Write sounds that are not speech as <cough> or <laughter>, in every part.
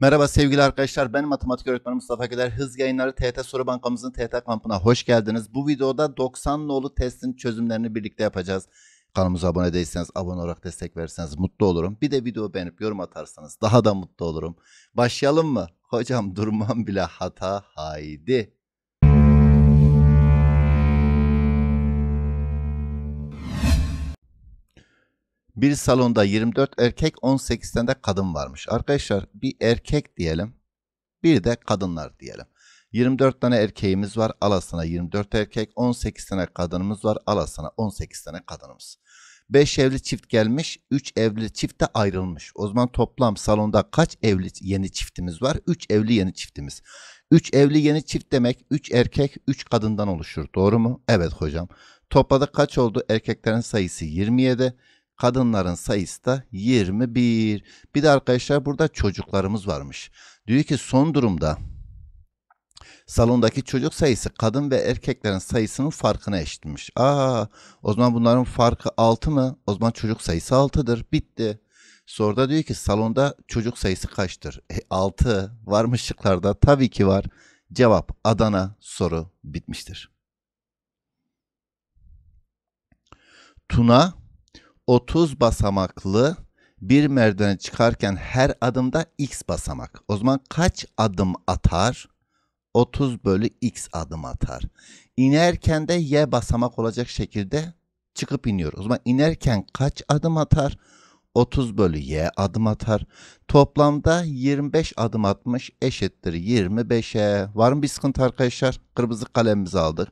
Merhaba sevgili arkadaşlar ben matematik öğretmeni Mustafa Güler. Hız yayınları TET soru bankamızın TET kampına hoş geldiniz. Bu videoda 90 nolu testin çözümlerini birlikte yapacağız. Kanalımıza abone değilseniz abone olarak destek verirseniz mutlu olurum. Bir de video beğenip yorum atarsanız daha da mutlu olurum. Başlayalım mı? Hocam durmam bile hata haydi. bir salonda 24 erkek 18 tane de kadın varmış. Arkadaşlar bir erkek diyelim bir de kadınlar diyelim. 24 tane erkeğimiz var alasına 24 erkek 18 tane kadınımız var alasına 18 tane kadınımız. 5 evli çift gelmiş 3 evli çift de ayrılmış. O zaman toplam salonda kaç evli yeni çiftimiz var? 3 evli yeni çiftimiz. 3 evli yeni çift demek 3 erkek 3 kadından oluşur doğru mu? Evet hocam. Topladık kaç oldu? Erkeklerin sayısı 27, Kadınların sayısı da 21. Bir de arkadaşlar burada çocuklarımız varmış. Diyor ki son durumda salondaki çocuk sayısı kadın ve erkeklerin sayısının farkına eşitmiş. Aa, o zaman bunların farkı 6 mı? O zaman çocuk sayısı 6'dır. Bitti. Soruda diyor ki salonda çocuk sayısı kaçtır? E, 6 var şıklarda? Tabii ki var. Cevap Adana soru bitmiştir. Tuna 30 basamaklı bir merdivene çıkarken her adımda x basamak. O zaman kaç adım atar? 30 bölü x adım atar. İnerken de y basamak olacak şekilde çıkıp iniyor. O zaman inerken kaç adım atar? 30 bölü y adım atar. Toplamda 25 adım atmış eşittir 25'e. Var mı bir sıkıntı arkadaşlar? Kırmızı kalemimizi aldık.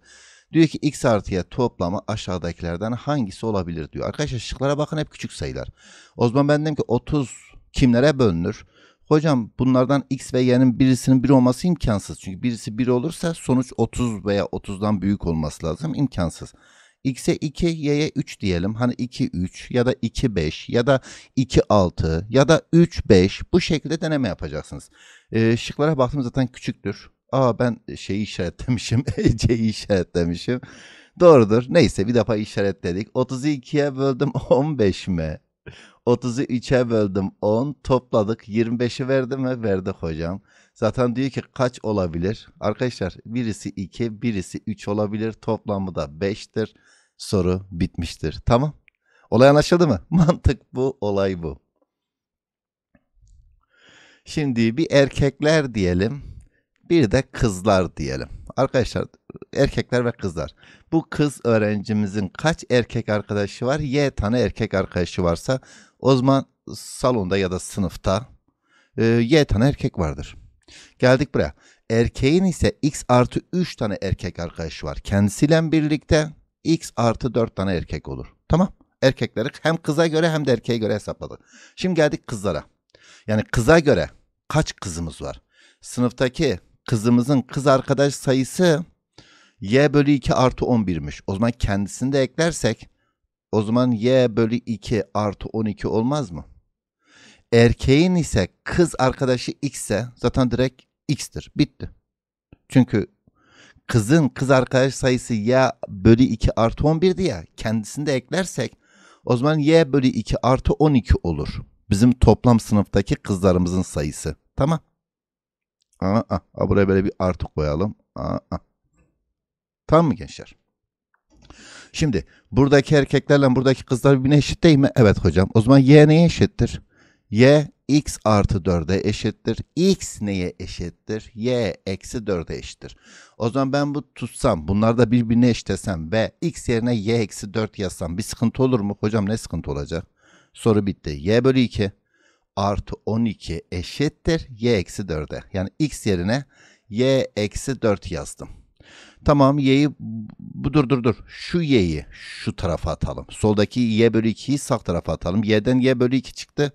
Diyor ki x artıya toplamı aşağıdakilerden hangisi olabilir diyor. Arkadaşlar şıklara bakın hep küçük sayılar. O zaman ben dedim ki 30 kimlere bölünür? Hocam bunlardan x ve y'nin birisinin bir olması imkansız. Çünkü birisi bir olursa sonuç 30 veya 30'dan büyük olması lazım. imkansız. X'e 2, Y'ye 3 diyelim. Hani 2, 3 ya da 2, 5 ya da 2, 6 ya da 3, 5 bu şekilde deneme yapacaksınız. Ee, şıklara baktığımız zaten küçüktür. Aa ben şeyi işaretlemişim. <laughs> C'yi işaretlemişim. Doğrudur. Neyse bir defa işaretledik. 32'ye böldüm 15 mi? 30'u böldüm 10. Topladık. 25'i verdi mi? Verdi hocam. Zaten diyor ki kaç olabilir? Arkadaşlar birisi 2, birisi 3 olabilir. Toplamı da 5'tir. Soru bitmiştir. Tamam. Olay anlaşıldı mı? <laughs> Mantık bu, olay bu. Şimdi bir erkekler diyelim. Bir de kızlar diyelim. Arkadaşlar erkekler ve kızlar. Bu kız öğrencimizin kaç erkek arkadaşı var? Y tane erkek arkadaşı varsa o zaman salonda ya da sınıfta e, Y tane erkek vardır. Geldik buraya. Erkeğin ise X artı 3 tane erkek arkadaşı var. Kendisiyle birlikte X artı 4 tane erkek olur. Tamam. Erkekleri hem kıza göre hem de erkeğe göre hesapladık. Şimdi geldik kızlara. Yani kıza göre kaç kızımız var? Sınıftaki kızımızın kız arkadaş sayısı y bölü 2 artı 11'miş. O zaman kendisini de eklersek o zaman y bölü 2 artı 12 olmaz mı? Erkeğin ise kız arkadaşı x ise zaten direkt x'tir. Bitti. Çünkü kızın kız arkadaş sayısı y bölü 2 artı 11'di ya kendisini de eklersek o zaman y bölü 2 artı 12 olur. Bizim toplam sınıftaki kızlarımızın sayısı. Tamam. Aa, aa, ah, ah, buraya böyle bir artı koyalım. Aa, aa. Ah. Tamam mı gençler? Şimdi buradaki erkeklerle buradaki kızlar birbirine eşit değil mi? Evet hocam. O zaman y neye eşittir? y x artı 4'e eşittir. x neye eşittir? y eksi 4'e eşittir. O zaman ben bu tutsam, bunlar da birbirine eşitesem ve x yerine y eksi 4 yazsam bir sıkıntı olur mu? Hocam ne sıkıntı olacak? Soru bitti. y bölü 2 artı 12 eşittir y eksi 4'e. Yani x yerine y eksi 4 yazdım. Tamam y'yi bu dur dur dur. Şu y'yi şu tarafa atalım. Soldaki y bölü 2'yi sağ tarafa atalım. y'den y bölü 2 çıktı.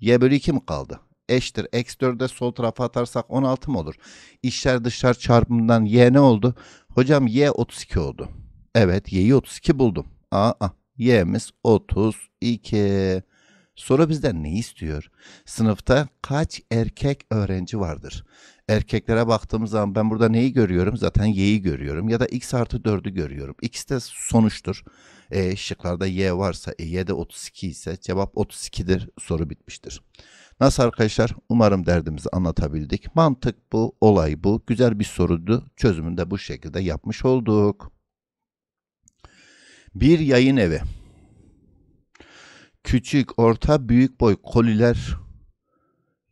y bölü 2 mi kaldı? Eşittir. Eksi 4'e sol tarafa atarsak 16 mı olur? İçler dışlar çarpımından y ne oldu? Hocam y 32 oldu. Evet y'yi 32 buldum. Aa, y'miz 32. Soru bizden ne istiyor? Sınıfta kaç erkek öğrenci vardır? Erkeklere baktığımız zaman ben burada neyi görüyorum? Zaten Y'yi görüyorum ya da X artı 4'ü görüyorum. X de sonuçtur. E, şıklarda Y varsa, e, Y de 32 ise cevap 32'dir. Soru bitmiştir. Nasıl arkadaşlar? Umarım derdimizi anlatabildik. Mantık bu, olay bu. Güzel bir sorudu. Çözümünü de bu şekilde yapmış olduk. Bir yayın evi küçük, orta, büyük boy koliler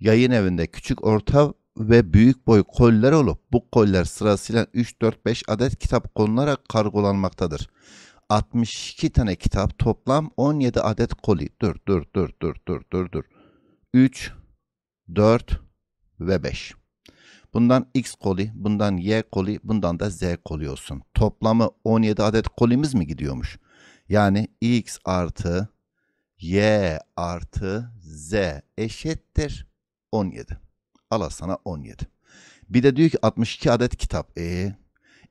yayın evinde küçük, orta ve büyük boy koller olup bu koller sırasıyla 3-4-5 adet kitap konularak kargolanmaktadır. 62 tane kitap toplam 17 adet koli. Dur dur dur dur dur dur dur. 3, 4 ve 5. Bundan X koli, bundan Y koli, bundan da Z koli olsun. Toplamı 17 adet kolimiz mi gidiyormuş? Yani X artı y artı z eşittir 17. Allah sana 17. Bir de diyor ki 62 adet kitap. E,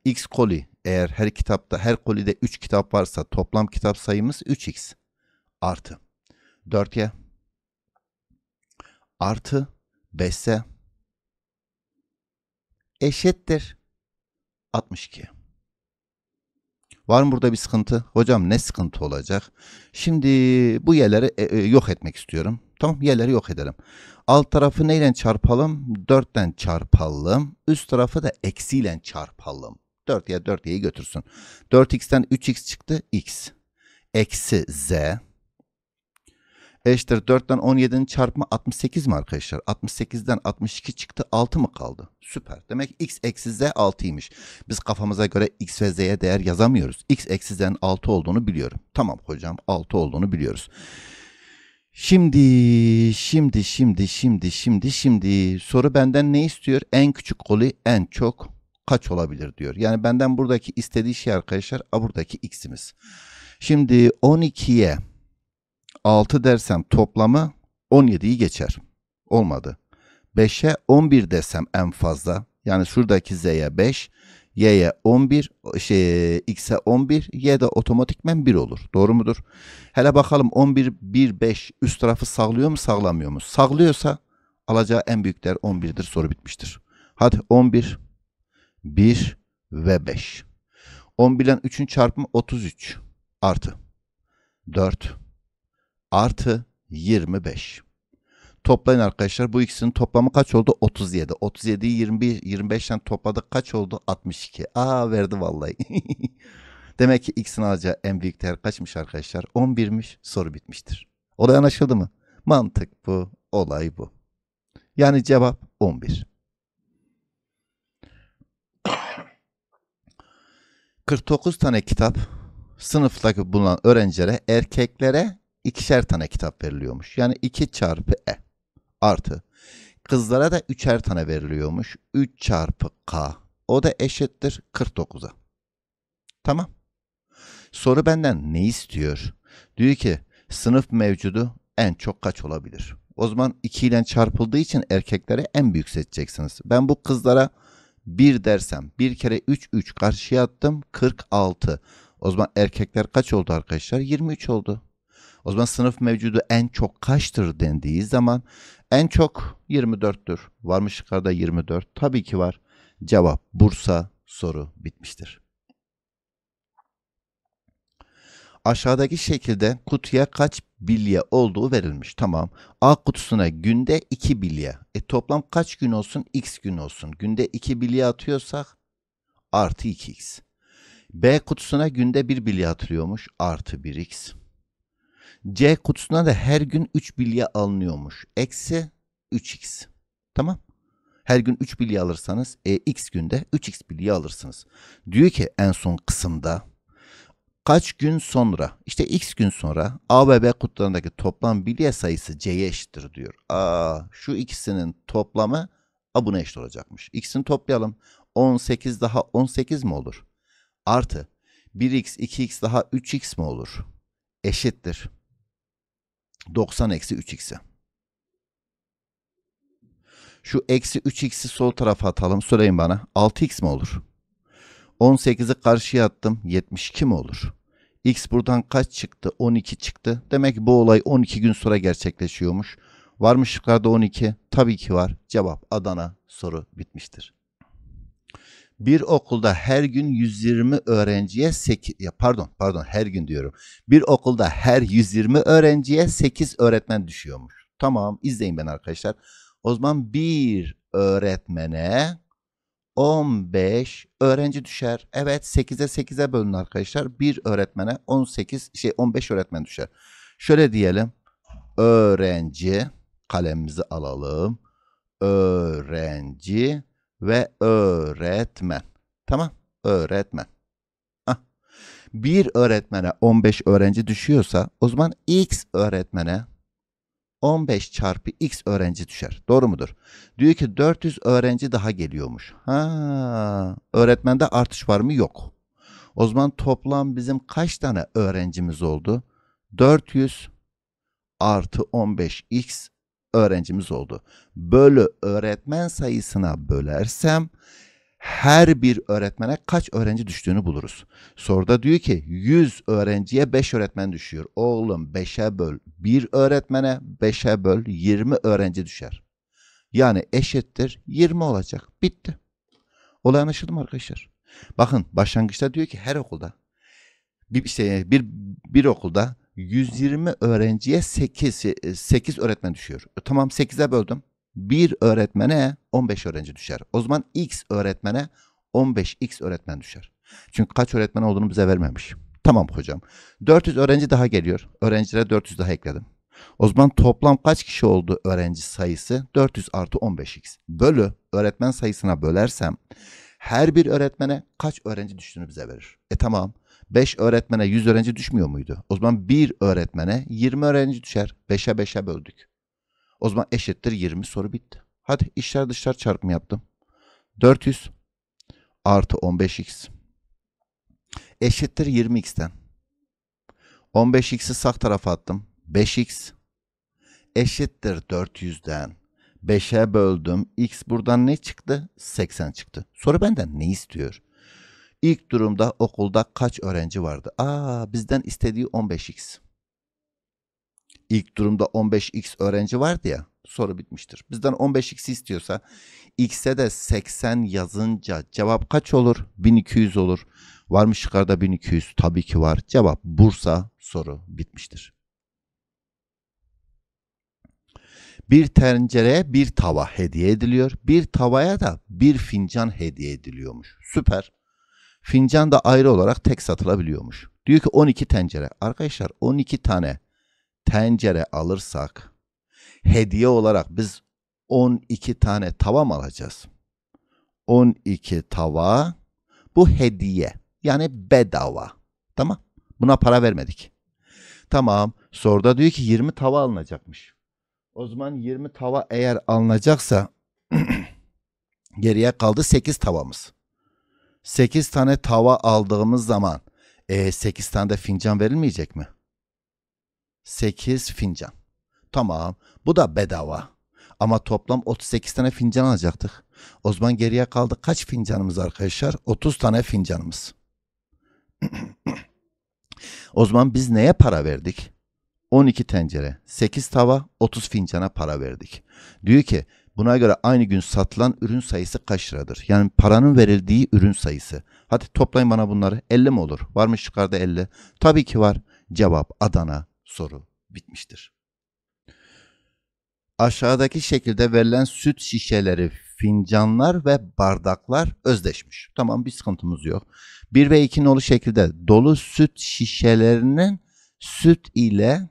x koli eğer her kitapta her kolide 3 kitap varsa toplam kitap sayımız 3x artı 4y artı 5 ise eşittir 62. Var mı burada bir sıkıntı? Hocam ne sıkıntı olacak? Şimdi bu yerleri e, e, yok etmek istiyorum. Tamam yerleri yok ederim. Alt tarafı neyle çarpalım? 4'ten çarpalım. Üst tarafı da eksiyle çarpalım. 4 ya 4 y'yi götürsün. 4x'ten 3x çıktı x. Eksi z eşittir 4'ten 17'nin çarpımı 68 mi arkadaşlar? 68'den 62 çıktı 6 mı kaldı? Süper. Demek x eksi z 6'ymış. Biz kafamıza göre x ve z'ye değer yazamıyoruz. x eksi z'nin 6 olduğunu biliyorum. Tamam hocam 6 olduğunu biliyoruz. Şimdi, şimdi, şimdi, şimdi, şimdi, şimdi soru benden ne istiyor? En küçük koli en çok kaç olabilir diyor. Yani benden buradaki istediği şey arkadaşlar buradaki x'imiz. Şimdi 12'ye 6 dersem toplamı 17'yi geçer. Olmadı. 5'e 11 desem en fazla. Yani şuradaki z'ye 5, y'ye 11, şey, x'e 11, y de otomatikmen 1 olur. Doğru mudur? Hele bakalım 11, 1, 5 üst tarafı sağlıyor mu sağlamıyor mu? Sağlıyorsa alacağı en büyük değer 11'dir soru bitmiştir. Hadi 11, 1 ve 5. 11 ile 3'ün çarpımı 33 artı 4 artı 25. Toplayın arkadaşlar. Bu ikisinin toplamı kaç oldu? 37. 37'yi 25'ten topladık. Kaç oldu? 62. Aa verdi vallahi. <laughs> Demek ki x'in alacağı en büyük değer kaçmış arkadaşlar? 11'miş. Soru bitmiştir. Olay anlaşıldı mı? Mantık bu. Olay bu. Yani cevap 11. 49 tane kitap sınıftaki bulunan öğrencilere erkeklere ikişer tane kitap veriliyormuş. Yani 2 çarpı E artı. Kızlara da üçer tane veriliyormuş. 3 çarpı K. O da eşittir 49'a. Tamam. Soru benden ne istiyor? Diyor ki sınıf mevcudu en çok kaç olabilir? O zaman 2 ile çarpıldığı için erkeklere en büyük seçeceksiniz. Ben bu kızlara 1 dersem bir kere 3 3 karşıya attım 46. O zaman erkekler kaç oldu arkadaşlar? 23 oldu. O zaman sınıf mevcudu en çok kaçtır dendiği zaman en çok 24'tür. Varmış yukarıda 24. Tabii ki var. Cevap Bursa soru bitmiştir. Aşağıdaki şekilde kutuya kaç bilye olduğu verilmiş. Tamam. A kutusuna günde 2 bilye. E toplam kaç gün olsun? X gün olsun. Günde 2 bilye atıyorsak artı 2x. B kutusuna günde 1 bilye atılıyormuş. Artı 1x. C kutusuna da her gün 3 bilye alınıyormuş. Eksi 3x. Tamam. Her gün 3 bilye alırsanız e, x günde 3x bilye alırsınız. Diyor ki en son kısımda kaç gün sonra işte x gün sonra A ve B kutularındaki toplam bilye sayısı C'ye eşittir diyor. Aa, şu ikisinin toplamı A buna eşit olacakmış. İkisini toplayalım. 18 daha 18 mi olur? Artı 1x 2x daha 3x mi olur? Eşittir. 90 eksi 3x'i. Şu eksi 3x'i sol tarafa atalım. Söyleyin bana. 6x mi olur? 18'i karşıya attım. 72 mi olur? X buradan kaç çıktı? 12 çıktı. Demek ki bu olay 12 gün sonra gerçekleşiyormuş. Var mı şıklarda 12? Tabii ki var. Cevap Adana. Soru bitmiştir bir okulda her gün 120 öğrenciye 8 pardon pardon her gün diyorum. Bir okulda her 120 öğrenciye 8 öğretmen düşüyormuş. Tamam izleyin ben arkadaşlar. O zaman bir öğretmene 15 öğrenci düşer. Evet 8'e 8'e bölün arkadaşlar. Bir öğretmene 18 şey 15 öğretmen düşer. Şöyle diyelim. Öğrenci kalemimizi alalım. Öğrenci ve öğretmen. Tamam, öğretmen. Bir öğretmene 15 öğrenci düşüyorsa o zaman x öğretmene 15 çarpı x öğrenci düşer. Doğru mudur? Diyor ki 400 öğrenci daha geliyormuş. Ha, öğretmende artış var mı? Yok. O zaman toplam bizim kaç tane öğrencimiz oldu? 400 artı 15x öğrencimiz oldu. Bölü öğretmen sayısına bölersem her bir öğretmene kaç öğrenci düştüğünü buluruz. Soruda diyor ki 100 öğrenciye 5 öğretmen düşüyor. Oğlum 5'e böl 1 öğretmene 5'e böl 20 öğrenci düşer. Yani eşittir 20 olacak. Bitti. Olay anlaşıldı mı arkadaşlar? Bakın başlangıçta diyor ki her okulda bir, işte bir, bir okulda 120 öğrenciye 8, 8 e, öğretmen düşüyor. E, tamam 8'e böldüm. Bir öğretmene 15 öğrenci düşer. O zaman x öğretmene 15x öğretmen düşer. Çünkü kaç öğretmen olduğunu bize vermemiş. Tamam hocam. 400 öğrenci daha geliyor. Öğrencilere 400 daha ekledim. O zaman toplam kaç kişi oldu öğrenci sayısı? 400 artı 15x. Bölü öğretmen sayısına bölersem her bir öğretmene kaç öğrenci düştüğünü bize verir. E tamam. 5 öğretmene 100 öğrenci düşmüyor muydu? O zaman 1 öğretmene 20 öğrenci düşer. 5'e 5'e böldük. O zaman eşittir 20 soru bitti. Hadi işler dışlar çarpımı yaptım. 400 artı 15x eşittir 20x'ten. 15x'i sağ tarafa attım. 5x eşittir 400'den. 5'e böldüm. X buradan ne çıktı? 80 çıktı. Soru benden ne istiyor? İlk durumda okulda kaç öğrenci vardı? Aa bizden istediği 15x. İlk durumda 15x öğrenci vardı ya soru bitmiştir. Bizden 15x istiyorsa x'e de 80 yazınca cevap kaç olur? 1200 olur. Var mı şıklarda 1200? Tabii ki var. Cevap Bursa soru bitmiştir. Bir tencereye bir tava hediye ediliyor. Bir tavaya da bir fincan hediye ediliyormuş. Süper. Fincan da ayrı olarak tek satılabiliyormuş. Diyor ki 12 tencere. Arkadaşlar 12 tane tencere alırsak hediye olarak biz 12 tane tava mı alacağız? 12 tava bu hediye. Yani bedava. Tamam. Buna para vermedik. Tamam. Soruda diyor ki 20 tava alınacakmış. O zaman 20 tava eğer alınacaksa <clears throat> geriye kaldı 8 tavamız. 8 tane tava aldığımız zaman e, 8 tane de fincan verilmeyecek mi? 8 fincan. Tamam bu da bedava. Ama toplam 38 tane fincan alacaktık. O zaman geriye kaldı kaç fincanımız arkadaşlar? 30 tane fincanımız. <clears throat> o zaman biz neye para verdik? 12 tencere, 8 tava, 30 fincana para verdik. Diyor ki Buna göre aynı gün satılan ürün sayısı kaç liradır? Yani paranın verildiği ürün sayısı. Hadi toplayın bana bunları. 50 mi olur? Varmış yukarıda 50. Tabii ki var. Cevap Adana. Soru bitmiştir. Aşağıdaki şekilde verilen süt şişeleri, fincanlar ve bardaklar özdeşmiş. Tamam bir sıkıntımız yok. 1 ve 2 nolu şekilde dolu süt şişelerinin süt ile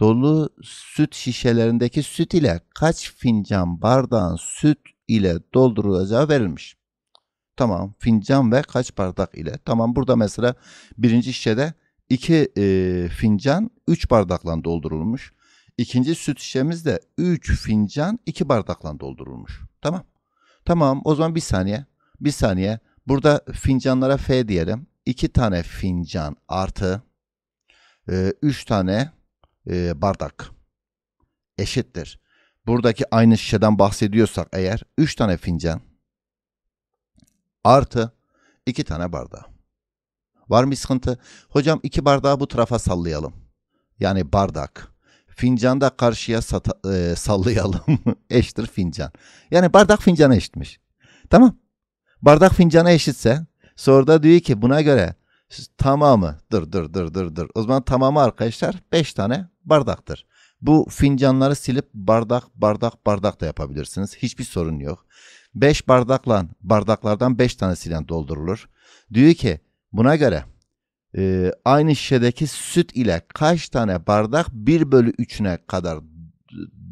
dolu süt şişelerindeki süt ile kaç fincan bardağın süt ile doldurulacağı verilmiş. Tamam fincan ve kaç bardak ile. Tamam burada mesela birinci şişede iki e, fincan üç bardakla doldurulmuş. İkinci süt şişemizde üç fincan iki bardakla doldurulmuş. Tamam. Tamam o zaman bir saniye. Bir saniye. Burada fincanlara F diyelim. 2 tane fincan artı 3 e, tane e, bardak eşittir. Buradaki aynı şişeden bahsediyorsak eğer 3 tane fincan artı 2 tane bardağı. Var mı sıkıntı? Hocam iki bardağı bu tarafa sallayalım. Yani bardak. Fincan da karşıya sata, e, sallayalım. <laughs> Eşittir fincan. Yani bardak fincana eşitmiş. Tamam. Bardak fincana eşitse sonra da diyor ki buna göre siz tamamı dır dır dır dır dır. O zaman tamamı arkadaşlar 5 tane bardaktır. Bu fincanları silip bardak bardak bardak da yapabilirsiniz. Hiçbir sorun yok. 5 bardakla bardaklardan 5 tanesiyle doldurulur. Diyor ki buna göre e, aynı şişedeki süt ile kaç tane bardak 1 bölü 3'üne kadar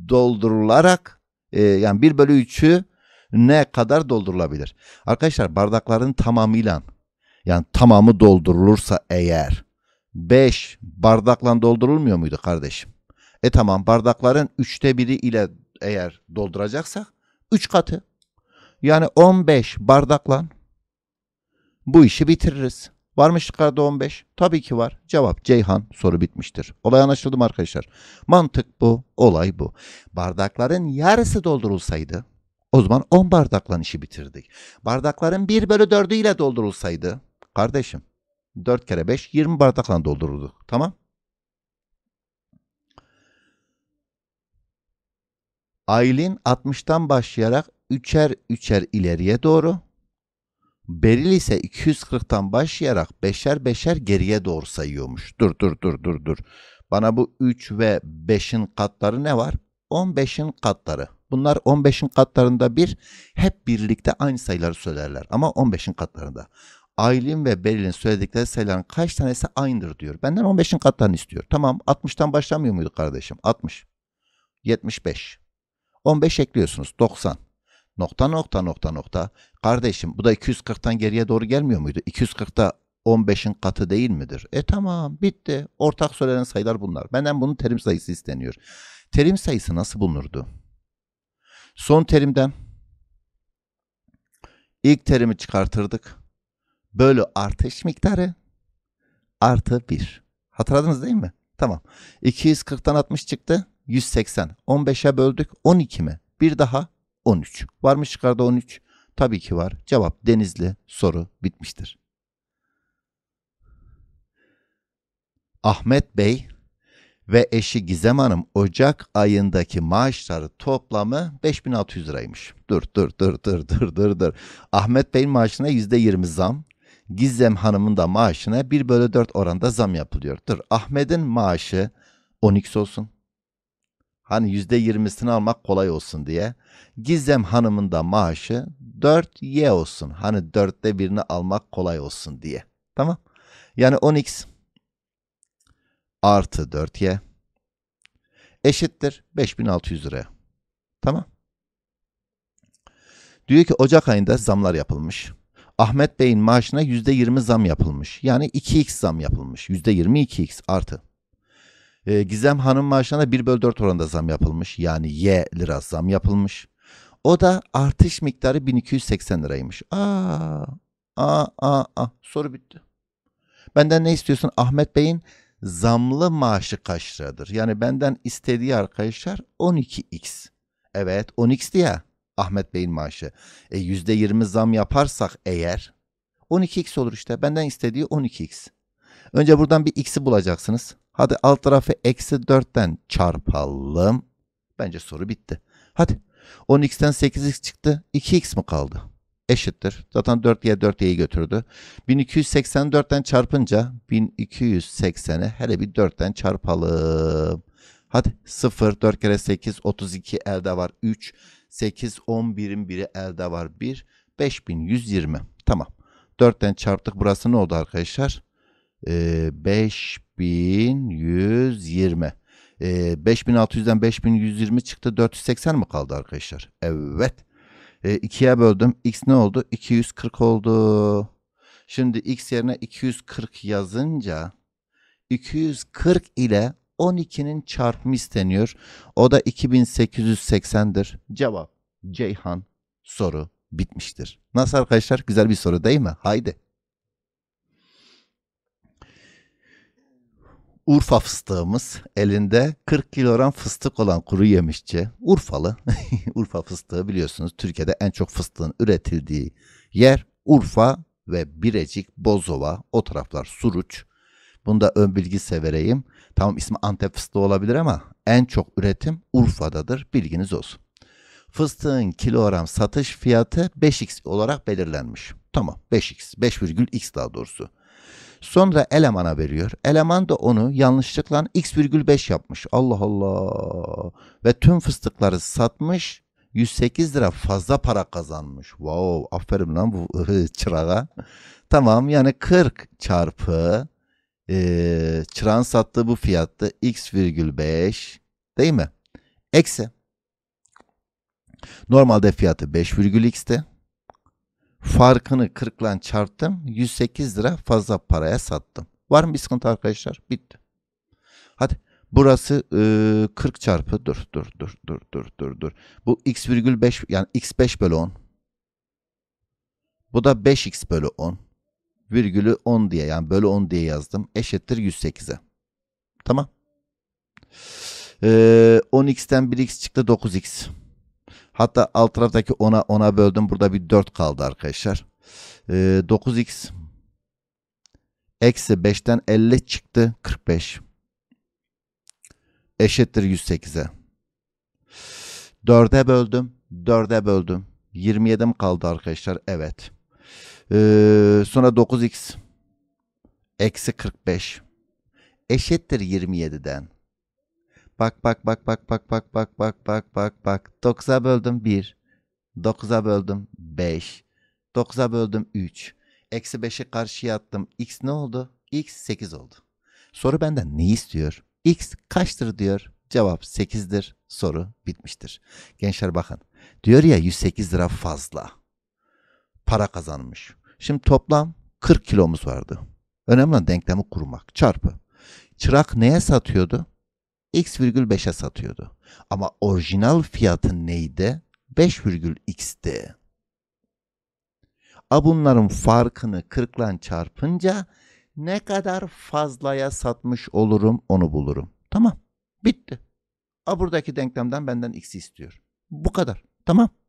doldurularak e, yani 1 bölü 3'ü ne kadar doldurulabilir? Arkadaşlar bardakların tamamıyla yani tamamı doldurulursa eğer 5 bardakla doldurulmuyor muydu kardeşim? E tamam bardakların üçte biri ile eğer dolduracaksak 3 katı. Yani 15 bardakla bu işi bitiririz. Var mı şıklarda 15? Tabii ki var. Cevap Ceyhan soru bitmiştir. Olay anlaşıldı mı arkadaşlar? Mantık bu, olay bu. Bardakların yarısı doldurulsaydı o zaman 10 bardakla işi bitirdik. Bardakların 1 bölü 4'ü ile doldurulsaydı Kardeşim 4 kere 5 20 bardakla doldururdu, Tamam. Aylin 60'tan başlayarak üçer üçer ileriye doğru. Beril ise 240'tan başlayarak beşer beşer geriye doğru sayıyormuş. Dur dur dur dur dur. Bana bu 3 ve 5'in katları ne var? 15'in katları. Bunlar 15'in katlarında bir hep birlikte aynı sayıları söylerler ama 15'in katlarında. Aylin ve Beril'in söyledikleri sayıların kaç tanesi aynıdır diyor. Benden 15'in katlarını istiyor. Tamam 60'tan başlamıyor muydu kardeşim? 60. 75. 15 ekliyorsunuz 90. Nokta nokta nokta nokta. Kardeşim bu da 240'tan geriye doğru gelmiyor muydu? 240'ta 15'in katı değil midir? E tamam bitti. Ortak söylenen sayılar bunlar. Benden bunun terim sayısı isteniyor. Terim sayısı nasıl bulunurdu? Son terimden ilk terimi çıkartırdık bölü artış miktarı artı 1. Hatırladınız değil mi? Tamam. 240'tan 60 çıktı. 180. 15'e böldük. 12 mi? Bir daha 13. Var mı şıklarda 13? Tabii ki var. Cevap Denizli soru bitmiştir. Ahmet Bey ve eşi Gizem Hanım Ocak ayındaki maaşları toplamı 5600 liraymış. Dur dur dur dur dur dur dur. Ahmet Bey'in maaşına %20 zam, Gizem Hanım'ın da maaşına 1 bölü 4 oranda zam yapılıyor. Dur Ahmet'in maaşı 10x olsun. Hani %20'sini almak kolay olsun diye. Gizem Hanım'ın da maaşı 4Y olsun. Hani 4'te birini almak kolay olsun diye. Tamam. Yani 10x artı 4y eşittir 5600 liraya. Tamam. Diyor ki Ocak ayında zamlar yapılmış. Ahmet Bey'in maaşına yüzde yirmi zam yapılmış. Yani 2x zam yapılmış. Yüzde yirmi 2x artı. E, Gizem Hanım maaşına 1 bölü 4 oranında zam yapılmış. Yani Y lira zam yapılmış. O da artış miktarı 1280 liraymış. Aa, aa, aa, Soru bitti. Benden ne istiyorsun? Ahmet Bey'in zamlı maaşı kaç liradır? Yani benden istediği arkadaşlar 12x. Evet 12 x ya. Ahmet Bey'in maaşı. E %20 zam yaparsak eğer 12x olur işte. Benden istediği 12x. Önce buradan bir x'i bulacaksınız. Hadi alt tarafı eksi 4'ten çarpalım. Bence soru bitti. Hadi 10x'ten 8x çıktı. 2x mi kaldı? Eşittir. Zaten 4y 4y'yi götürdü. 1284'ten çarpınca 1280'e hele bir 4'ten çarpalım. Hadi 0 4 kere 8 32 elde var 3 8, 10 birim biri elde var. 1, 5120. Tamam. 4'ten çarptık. Burası ne oldu arkadaşlar? Ee, 5120. Ee, 5600'den 5120 çıktı. 480 mi kaldı arkadaşlar? Evet. Ee, böldüm. X ne oldu? 240 oldu. Şimdi x yerine 240 yazınca 240 ile 12'nin çarpımı isteniyor. O da 2880'dir. Cevap Ceyhan soru bitmiştir. Nasıl arkadaşlar? Güzel bir soru değil mi? Haydi. Urfa fıstığımız elinde 40 kilogram fıstık olan kuru yemişçi Urfalı. <laughs> Urfa fıstığı biliyorsunuz Türkiye'de en çok fıstığın üretildiği yer Urfa ve Birecik, Bozova, o taraflar Suruç. Bunda ön bilgi severeyim. Tamam ismi Antep fıstığı olabilir ama en çok üretim Urfa'dadır. Bilginiz olsun. Fıstığın kilogram satış fiyatı 5x olarak belirlenmiş. Tamam 5x, 5,x daha doğrusu. Sonra elemana veriyor. Eleman da onu yanlışlıkla x,5 yapmış. Allah Allah. Ve tüm fıstıkları satmış. 108 lira fazla para kazanmış. Wow, aferin lan bu <laughs> çırağa. Tamam yani 40 çarpı e, çırağın sattığı bu fiyatta x virgül x,5 değil mi? Eksi. Normalde fiyatı virgül x'te. Farkını 40 ile çarptım. 108 lira fazla paraya sattım. Var mı bir sıkıntı arkadaşlar? Bitti. Hadi burası e, 40 çarpı dur dur dur dur dur dur dur. Bu x virgül 5 yani x 5 bölü 10. Bu da 5x bölü 10 virgülü 10 diye yani bölü 10 diye yazdım. Eşittir 108'e. Tamam. Ee, 10x'ten 1x çıktı 9x. Hatta alt taraftaki 10'a 10'a böldüm. Burada bir 4 kaldı arkadaşlar. Ee, 9x eksi 5'ten 50 çıktı 45. Eşittir 108'e. 4'e böldüm. 4'e böldüm. 27 mi kaldı arkadaşlar? Evet. Ee, sonra 9x eksi 45 eşittir 27'den. Bak bak bak bak bak bak bak bak bak bak bak. 9'a böldüm 1. 9'a böldüm 5. 9'a böldüm 3. Eksi 5'i karşıya attım. X ne oldu? X 8 oldu. Soru benden ne istiyor? X kaçtır diyor. Cevap 8'dir. Soru bitmiştir. Gençler bakın. Diyor ya 108 lira fazla. Para kazanmış. Şimdi toplam 40 kilomuz vardı. Önemli olan denklemi kurmak. Çarpı. Çırak neye satıyordu? X virgül 5'e satıyordu. Ama orijinal fiyatı neydi? 5 virgül X'ti. A bunların farkını 40'la çarpınca ne kadar fazlaya satmış olurum onu bulurum. Tamam. Bitti. A buradaki denklemden benden X istiyor. Bu kadar. Tamam.